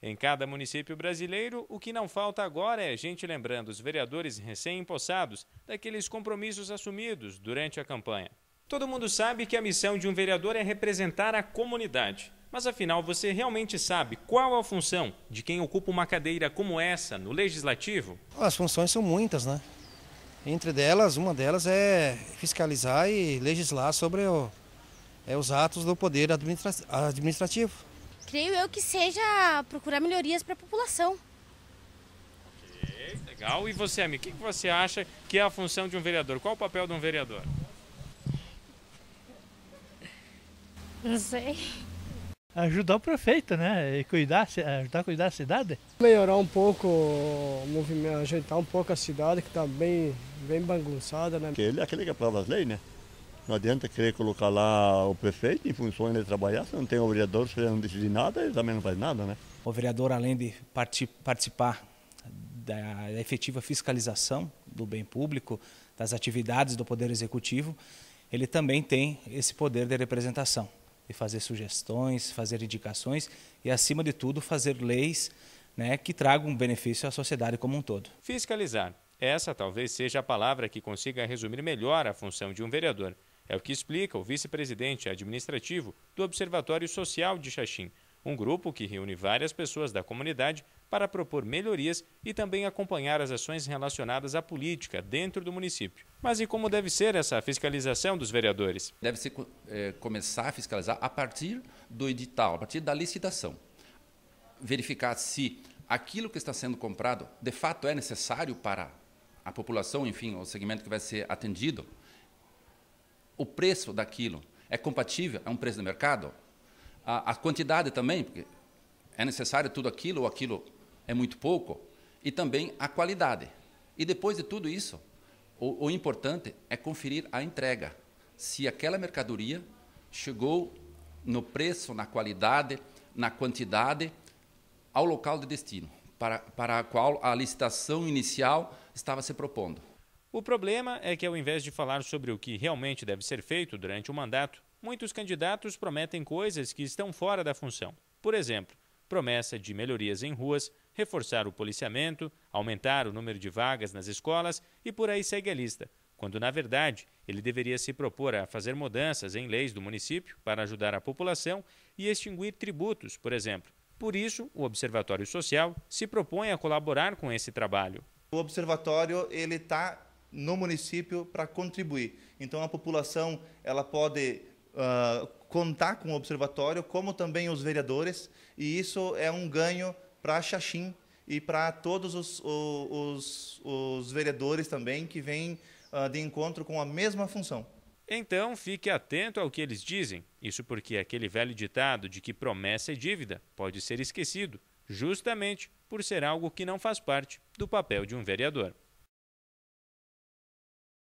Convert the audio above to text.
Em cada município brasileiro, o que não falta agora é gente lembrando os vereadores recém-empossados daqueles compromissos assumidos durante a campanha. Todo mundo sabe que a missão de um vereador é representar a comunidade. Mas afinal, você realmente sabe qual a função de quem ocupa uma cadeira como essa no legislativo? As funções são muitas, né? Entre delas, uma delas é fiscalizar e legislar sobre o, é, os atos do poder administrativo creio eu que seja procurar melhorias para a população. Ok, legal. E você, amigo, o que você acha que é a função de um vereador? Qual o papel de um vereador? Não sei. Ajudar o prefeito, né? E cuidar, ajudar a cuidar da cidade. Melhorar um pouco, o movimento, ajeitar um pouco a cidade que está bem, bem bagunçada, né? Porque ele é aquele que aprova as leis, né? Não adianta querer colocar lá o prefeito em função de trabalhar, se não tem o vereador, se ele não decide nada, ele também não faz nada, né? O vereador, além de participar da efetiva fiscalização do bem público, das atividades do Poder Executivo, ele também tem esse poder de representação, de fazer sugestões, fazer indicações e, acima de tudo, fazer leis né, que tragam benefício à sociedade como um todo. Fiscalizar. Essa talvez seja a palavra que consiga resumir melhor a função de um vereador. É o que explica o vice-presidente administrativo do Observatório Social de Xaxim, um grupo que reúne várias pessoas da comunidade para propor melhorias e também acompanhar as ações relacionadas à política dentro do município. Mas e como deve ser essa fiscalização dos vereadores? Deve se é, eh, começar a fiscalizar a partir do edital, a partir da licitação. Verificar se aquilo que está sendo comprado de fato é necessário para a população, enfim, o segmento que vai ser atendido o preço daquilo é compatível a é um preço de mercado? A, a quantidade também, porque é necessário tudo aquilo ou aquilo é muito pouco? E também a qualidade. E depois de tudo isso, o, o importante é conferir a entrega. Se aquela mercadoria chegou no preço, na qualidade, na quantidade, ao local de destino, para, para a qual a licitação inicial estava se propondo. O problema é que, ao invés de falar sobre o que realmente deve ser feito durante o mandato, muitos candidatos prometem coisas que estão fora da função. Por exemplo, promessa de melhorias em ruas, reforçar o policiamento, aumentar o número de vagas nas escolas e por aí segue a lista, quando na verdade ele deveria se propor a fazer mudanças em leis do município para ajudar a população e extinguir tributos, por exemplo. Por isso, o Observatório Social se propõe a colaborar com esse trabalho. O observatório ele está no município para contribuir. Então a população ela pode uh, contar com o observatório, como também os vereadores, e isso é um ganho para Xaxim e para todos os, os, os, vereadores também que vêm uh, de encontro com a mesma função. Então fique atento ao que eles dizem, isso porque aquele velho ditado de que promessa é dívida pode ser esquecido, justamente por ser algo que não faz parte do papel de um vereador.